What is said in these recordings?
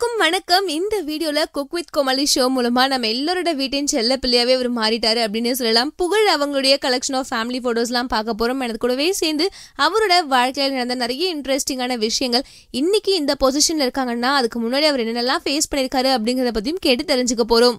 எல்லாருக்கும் வணக்கம் இந்த வீடியோல குக் வித் கோமாளி ஷோ மூலமா நம்ம எல்லாரோட வீட்டின் செல்ல பிள்ளையாவே அவர் மாறிட்டாரு அப்படின்னு சொல்லலாம் புகழ் அவங்களுடைய கலெக்ஷன் ஆஃப் ஃபேமிலி எல்லாம் பார்க்க போறோம் எனக்கு கூடவே சேர்ந்து அவரோட வாழ்க்கையில் நடந்த நிறைய இன்ட்ரெஸ்டிங்கான விஷயங்கள் இன்னைக்கு இந்த பொசிஷன்ல இருக்காங்கன்னா அதுக்கு முன்னாடி அவர் என்னென்னலாம் ஃபேஸ் பண்ணியிருக்காரு அப்படிங்கிறத பத்தியும் கேட்டு தெரிஞ்சுக்க போறோம்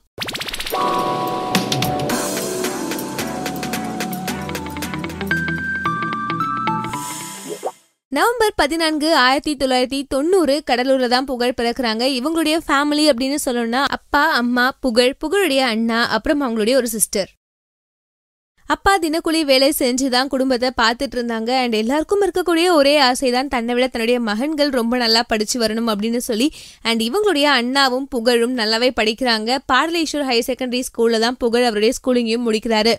நவம்பர் பதினான்கு ஆயிரத்தி தொள்ளாயிரத்தி தொண்ணூறு கடலூர்ல தான் புகழ் பிறக்கிறாங்க இவங்களுடைய ஃபேமிலி அப்படின்னு சொல்லணும்னா அப்பா அம்மா புகழ் புகழுடைய அண்ணா அப்புறம் அவங்களுடைய ஒரு சிஸ்டர் அப்பா தினக்கூலி வேலை செஞ்சு தான் குடும்பத்தை பார்த்துட்டு இருந்தாங்க அண்ட் எல்லாருக்கும் இருக்கக்கூடிய ஒரே ஆசை தான் தன்னை விட தன்னுடைய மகன்கள் ரொம்ப நல்லா படித்து வரணும் அப்படின்னு சொல்லி அண்ட் இவங்களுடைய அண்ணாவும் புகழும் நல்லாவே படிக்கிறாங்க பார்லேஸ்வர் ஹையர் செகண்டரி ஸ்கூலில் தான் புகழ் அவருடைய ஸ்கூலிங்கையும் முடிக்கிறாரு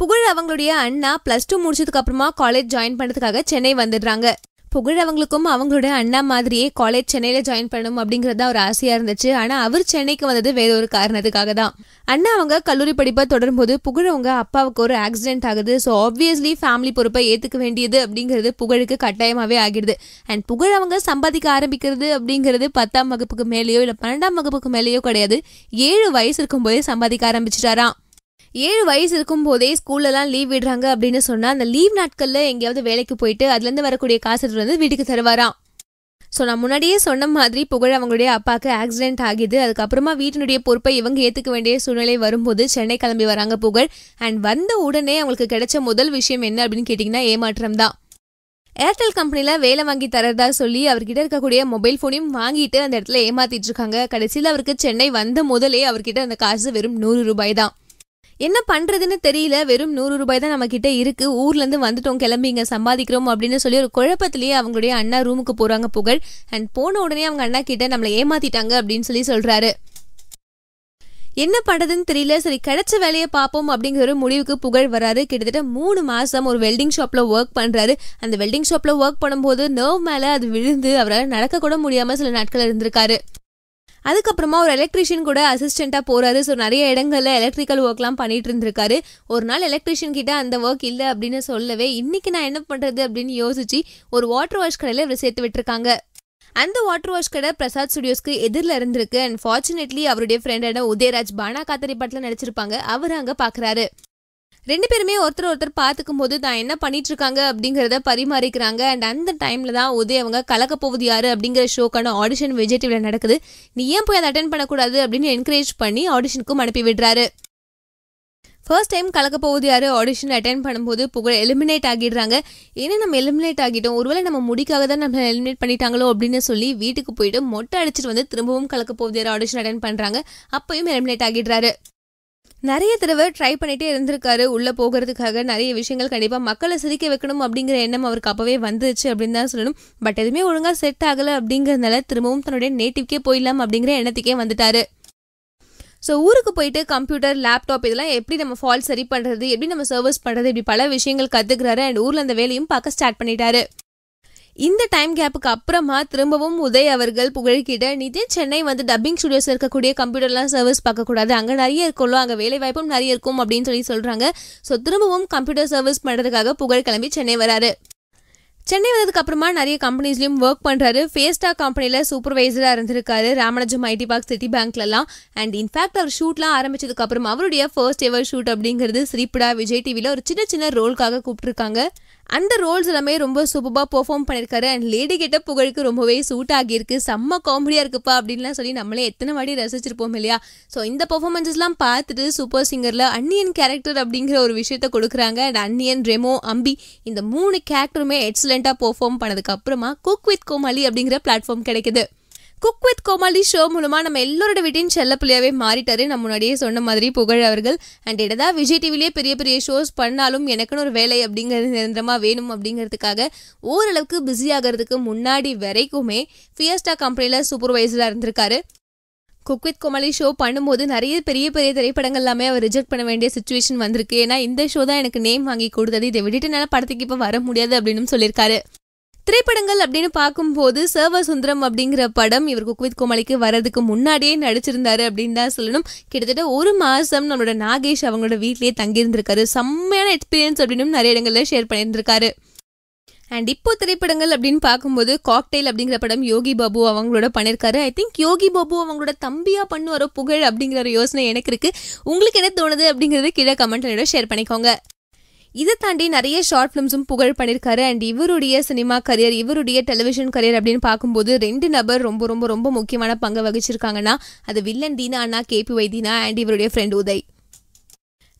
புகழ் அவங்களுடைய அண்ணா பிளஸ் டூ முடிச்சதுக்கு அப்புறமா காலேஜ் ஜாயின் பண்ணதுக்காக சென்னை வந்துடுறாங்க புகழ் அவங்களுக்கும் அவங்களோட அண்ணா மாதிரியே காலேஜ் சென்னையில் ஜாயின் பண்ணணும் அப்படிங்கறத ஒரு ஆசையாக இருந்துச்சு ஆனால் அவர் சென்னைக்கு வந்தது வேற ஒரு காரணத்துக்காக தான் அண்ணா அவங்க கல்லூரி படிப்பை தொடரும்போது புகழ் அவங்க அப்பாவுக்கு ஒரு ஆக்சிடென்ட் ஆகுது ஸோ ஆப்வியஸ்லி ஃபேமிலி பொறுப்பை ஏற்றுக்க வேண்டியது அப்படிங்கிறது புகழுக்கு கட்டாயமாகவே ஆகிடுது அண்ட் புகழ் அவங்க சம்பாதிக்க ஆரம்பிக்கிறது அப்படிங்கிறது பத்தாம் வகுப்புக்கு மேலேயோ இல்லை பன்னெண்டாம் வகுப்புக்கு மேலேயோ கிடையாது ஏழு வயசு இருக்கும் போதே சம்பாதிக்க ஆரம்பிச்சிட்டாராம் ஏழு வயசு இருக்கும் போதே ஸ்கூல்லலாம் லீவ் விடுறாங்க அப்படின்னு சொன்னால் அந்த லீவ் நாட்களில் எங்கேயாவது வேலைக்கு போயிட்டு அதுலேருந்து வரக்கூடிய காசு வந்து வீட்டுக்கு தருவாராம் ஸோ நான் முன்னாடியே சொன்ன மாதிரி புகழ் அவங்களுடைய அப்பாவுக்கு ஆக்சிடென்ட் ஆகிது அதுக்கப்புறமா வீட்டினுடைய பொறுப்பை இவங்க ஏற்றுக்க வேண்டிய சூழ்நிலை வரும்போது சென்னை கிளம்பி வராங்க புகழ் அண்ட் வந்த உடனே அவங்களுக்கு கிடைச்ச முதல் விஷயம் என்ன அப்படின்னு கேட்டிங்கன்னா ஏமாற்றம் தான் ஏர்டெல் கம்பெனியில் வேலை வாங்கி தரதா சொல்லி அவர்கிட்ட இருக்கக்கூடிய மொபைல் ஃபோனையும் வாங்கிட்டு அந்த இடத்துல ஏமாத்திட்டு இருக்காங்க கடைசியில் அவருக்கு சென்னை வந்த முதலே அவர்கிட்ட அந்த காசு வெறும் நூறு ரூபாய் தான் என்ன பண்றதுன்னு தெரியல வெறும் நூறு ரூபாய் தான் நம்ம கிட்ட இருக்கு ஊர்ல இருந்து வந்துட்டோம் கிளம்பி இங்க சம்பாதிக்கிறோம் அப்படின்னு சொல்லி ஒரு குழப்பத்திலேயே அவங்களுடைய அண்ணா ரூமுக்கு போறாங்க புகழ் அண்ட் போன உடனே அவங்க அண்ணா கிட்ட நம்மளை ஏமாத்திட்டாங்க அப்படின்னு சொல்லி சொல்றாரு என்ன பண்ணுறதுன்னு தெரியல சரி கிடைச்ச வேலையை பார்ப்போம் அப்படிங்கிற ஒரு முடிவுக்கு புகழ் வராரு கிட்டத்தட்ட மூணு மாதம் ஒரு வெல்டிங் ஷாப்பில் ஒர்க் பண்ணுறாரு அந்த வெல்டிங் ஷாப்பில் ஒர்க் பண்ணும்போது நர்வ் மேலே அது விழுந்து அவரால் நடக்கக்கூட முடியாமல் சில நாட்கள் இருந்திருக்காரு அதுக்கப்புறமா ஒரு எலக்ட்ரிஷியன் கூட அசிஸ்டண்ட்டாக போகிறாரு ஸோ நிறைய இடங்களில் எலக்ட்ரிக்கல் ஒர்க்லாம் பண்ணிட்டு இருந்திருக்காரு ஒரு நாள் எலக்ட்ரிஷியன் கிட்ட அந்த ஒர்க் இல்லை அப்படின்னு சொல்லவே இன்னைக்கு நான் என்ன பண்ணுறது அப்படின்னு யோசிச்சு ஒரு வாட்டர் வாஷ் கடையில் இவர் சேர்த்து விட்டுருக்காங்க அந்த வாட்டர் வாஷ் கடை பிரசாத் ஸ்டுடியோஸ்க்கு எதிரில் இருந்திருக்கு அண்ட் ஃபார்ச்சுனேட்லி அவருடைய ஃப்ரெண்டான உதயராஜ் பானா காத்தரி பாட்டில் நடிச்சிருப்பாங்க அவர் அங்கே பார்க்குறாரு ரெண்டு பேருமே ஒருத்தர் ஒருத்தர் பார்த்துக்கும் போது தான் என்ன பண்ணிட்டு இருக்காங்க அப்படிங்கிறத பரிமாறிக்கிறாங்க அண்ட் அந்த டைம்ல தான் உதய் அவங்க கலக்க போவது யாரு அப்படிங்கிற ஷோக்கான ஆடிஷன் விஜய் நடக்குது நீ ஏன் போய் அதை அட்டன் பண்ணக்கூடாது அப்படின்னு என்கரேஜ் பண்ணி ஆடிஷனுக்கும் அனுப்பி விடுறாரு ஃபர்ஸ்ட் டைம் கலக்க போகுது யார் ஆடிஷன் அட்டன் பண்ணும்போது புகழ் எலிமினேட் ஆகிடுறாங்க ஏன்னா நம்ம எலிமினேட் ஆகிட்டோம் ஒருவேளை நம்ம முடிக்காக தான் நம்ம எலிமினேட் பண்ணிட்டாங்களோ அப்படின்னு சொல்லி வீட்டுக்கு போயிட்டு மொட்டை அடிச்சிட்டு வந்து திரும்பவும் கலக்க போகுது யார் ஆடிஷன் அட்டன் பண்ணுறாங்க அப்பயும் எலிமினேட் ஆகிடுறாரு நிறைய தடவை ட்ரை பண்ணிட்டே இருந்திருக்காரு உள்ளே போகிறதுக்காக நிறைய விஷயங்கள் கண்டிப்பாக மக்களை சிரிக்க வைக்கணும் அப்படிங்கிற எண்ணம் அவருக்கு அப்போவே வந்துச்சு அப்படின்னு தான் சொல்லணும் பட் எதுவுமே ஒழுங்காக செட் ஆகலை அப்படிங்கிறதுனால திரும்பவும் தன்னுடைய நேட்டிவ்க்கே போயிடலாம் அப்படிங்கிற எண்ணத்துக்கே வந்துட்டாரு ஸோ ஊருக்கு போயிட்டு கம்ப்யூட்டர் லேப்டாப் இதெல்லாம் எப்படி நம்ம ஃபால் சரி பண்ணுறது எப்படி நம்ம சர்வீஸ் பண்ணுறது இப்படி பல விஷயங்கள் கற்றுக்கிறாரு அண்ட் ஊரில் அந்த வேலையும் பார்க்க ஸ்டார்ட் பண்ணிட்டாரு இந்த டைம் கேப்புக்கு அப்புறமா திரும்பவும் உதய் அவர்கள் புகழ்கிட்ட நிதி சென்னை வந்து டப்பிங் ஸ்டுடியோஸ் இருக்கக்கூடிய கம்ப்யூட்டர்லாம் சர்வீஸ் பார்க்கக்கூடாது அங்கே நிறைய இருக்கும்ல அங்கே வேலை வாய்ப்பும் நிறைய இருக்கும் அப்படின்னு சொல்லி சொல்கிறாங்க ஸோ திரும்பவும் கம்ப்யூட்டர் சர்வீஸ் பண்ணுறதுக்காக புகழ் கிளம்பி சென்னை வராரு சென்னை வந்ததுக்கு அப்புறமா நிறைய கம்பெனிஸ்லையும் ஒர்க் பண்ணுறாரு ஃபேஸ்டா கம்பெனியில் சூப்பர்வைசராக இருந்திருக்காரு ராமநாஜம் ஐடி பார்க் சிட்டி பேங்க்லலாம் அண்ட் இன்ஃபேக்ட் அவர் ஷூட்லாம் ஆரம்பிச்சதுக்கு அப்புறம் அவருடைய ஃபர்ஸ்ட் எவர் ஷூட் அப்படிங்கிறது ஸ்ரீபிடா விஜய் டிவியில் ஒரு சின்ன சின்ன ரோலுக்காக கூப்பிட்டுருக்காங்க அந்த ரோல்ஸ் எல்லாமே ரொம்ப சூப்பராக பெர்ஃபார்ம் பண்ணியிருக்காரு அண்ட் லேடி கிட்ட புகழுக்கு ரொம்பவே சூட் ஆகியிருக்கு செம்ம காமெடியாக இருக்குப்பா அப்படின்லாம் சொல்லி நம்மளே எத்தனை வாடி ரசிச்சிருப்போம் இல்லையா ஸோ இந்த பர்ஃபார்மன்ஸஸ்லாம் பார்த்துட்டு சூப்பர் சிங்கரில் அன்னியன் கேரக்டர் அப்படிங்கிற ஒரு விஷயத்த கொடுக்குறாங்க அண்ட் அன்னியன் ரெமோ அம்பி இந்த மூணு கேரக்டருமே எக்ஸலண்ட்டாக பெர்ஃபார்ம் பண்ணதுக்கப்புறமா குக் வித் கோமாளி அப்படிங்கிற பிளாட்ஃபார்ம் கிடைக்குது குக் வித் கோமாளி ஷோ மூலமாக நம்ம எல்லோரோட வீட்டையும் செல்ல பிள்ளையாவே மாறிட்டாரு நம்ம முன்னாடியே சொன்ன மாதிரி புகழ் அவர்கள் அண்ட் இடதா விஜய் டிவிலேயே பெரிய பெரிய ஷோஸ் பண்ணாலும் எனக்குன்னு ஒரு வேலை அப்படிங்கிறது நிரந்தரமா வேணும் அப்படிங்கிறதுக்காக ஓரளவுக்கு பிஸி ஆகிறதுக்கு முன்னாடி வரைக்குமே ஃபியஸ்டா கம்பெனியில சூப்பர்வைசரா இருந்திருக்காரு குக் வித் கோமாளி ஷோ பண்ணும்போது நிறைய பெரிய பெரிய திரைப்படங்கள் எல்லாமே அவர் ரிஜெக்ட் பண்ண வேண்டிய சுச்சுவேஷன் வந்திருக்கு ஏன்னா இந்த ஷோ தான் எனக்கு நேம் வாங்கி கொடுத்தது இதை விட்டுட்டு என்னால் படத்துக்கு இப்போ வர முடியாது அப்படின்னு சொல்லியிருக்காரு திரைப்படங்கள் அப்படின்னு பார்க்கும்போது சேவ சுந்தரம் அப்படிங்கிற படம் இவர் குக்வித் கோமாளிக்கு கோமலிக்கு வர்றதுக்கு முன்னாடியே நடிச்சிருந்தாரு அப்படின்னு தான் சொல்லணும் கிட்டத்தட்ட ஒரு மாதம் நம்மளோட நாகேஷ் அவங்களோட வீட்லேயே தங்கியிருந்திருக்காரு செம்மையான எக்ஸ்பீரியன்ஸ் அப்படின்னு நிறைய இடங்களில் ஷேர் பண்ணியிருந்திருக்காரு அண்ட் இப்போ திரைப்படங்கள் அப்படின்னு பார்க்கும்போது காக்டெயில் அப்படிங்கிற படம் யோகி பாபு அவங்களோட பண்ணியிருக்காரு ஐ திங்க் யோகி பாபு அவங்களோட தம்பியாக பண்ணுவாரோ புகழ் அப்படிங்கிற ஒரு யோசனை எனக்கு இருக்குது உங்களுக்கு என்ன தோணுது அப்படிங்கிறது கீழே கமெண்ட் ஷேர் பண்ணிக்கோங்க இதை தாண்டி நிறைய ஷார்ட் ஃபிலிம்ஸும் புகழ் பண்ணியிருக்காரு அண்ட் இவருடைய சினிமா கரியர் இவருடைய டெலிவிஷன் கரியர் அப்படின்னு பார்க்கும்போது ரெண்டு நபர் ரொம்ப ரொம்ப ரொம்ப முக்கியமான பங்கு வகிச்சிருக்காங்கன்னா அது வில்லன் தீனா அண்ணா கேபி வைத்தினா அண்ட் இவருடைய ஃப்ரெண்ட் உதய்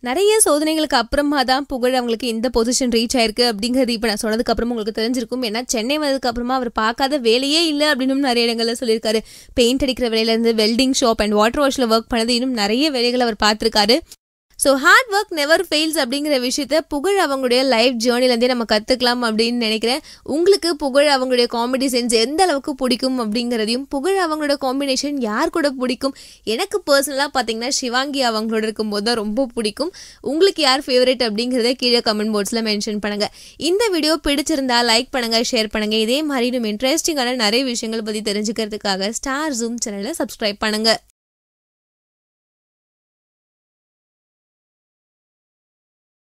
நிறைய சோதனைகளுக்கு அப்புறமா தான் புகழ் அவங்களுக்கு இந்த பொசிஷன் ரீச் ஆயிருக்கு அப்படிங்கிறது இப்போ நான் சொன்னதுக்கு அப்புறம் உங்களுக்கு தெரிஞ்சிருக்கும் ஏன்னா சென்னை வந்ததுக்கு அப்புறமா அவர் பார்க்காத வேலையே இல்லை அப்படின்னு நிறைய இடங்களில் சொல்லியிருக்காரு பெயிண்ட் அடிக்கிற வேலையிலேருந்து வெல்டிங் ஷாப் அண்ட் வாட்டர் வாஷில் ஒர்க் பண்ணது இன்னும் நிறைய வேலைகள் அவர் பார்த்துருக்காரு so hard work never fails அப்படிங்கிற விஷயத்த புகழ் அவங்களுடைய லைஃப் ஜேர்னிலேருந்தே நம்ம கற்றுக்கலாம் அப்படின்னு நினைக்கிறேன் உங்களுக்கு புகழ் அவங்களுடைய காமெடி சென்ஸ் எந்த அளவுக்கு பிடிக்கும் அப்படிங்கிறதையும் புகழ் அவங்களோட காம்பினேஷன் யார் கூட பிடிக்கும் எனக்கு பர்சனலாக பார்த்தீங்கன்னா சிவாங்கி அவங்களோட இருக்கும்போது தான் ரொம்ப பிடிக்கும் உங்களுக்கு யார் ஃபேவரட் அப்படிங்கிறத கீழே கமெண்ட் பாக்ஸில் மென்ஷன் பண்ணுங்கள் இந்த வீடியோ பிடிச்சிருந்தா லைக் பண்ணுங்கள் ஷேர் பண்ணுங்கள் இதே மாதிரி நம்ம இன்ட்ரெஸ்டிங்கான நிறைய விஷயங்கள் பற்றி தெரிஞ்சுக்கிறதுக்காக ஸ்டார் ஜூம் சேனலை சப்ஸ்கிரைப் பண்ணுங்கள்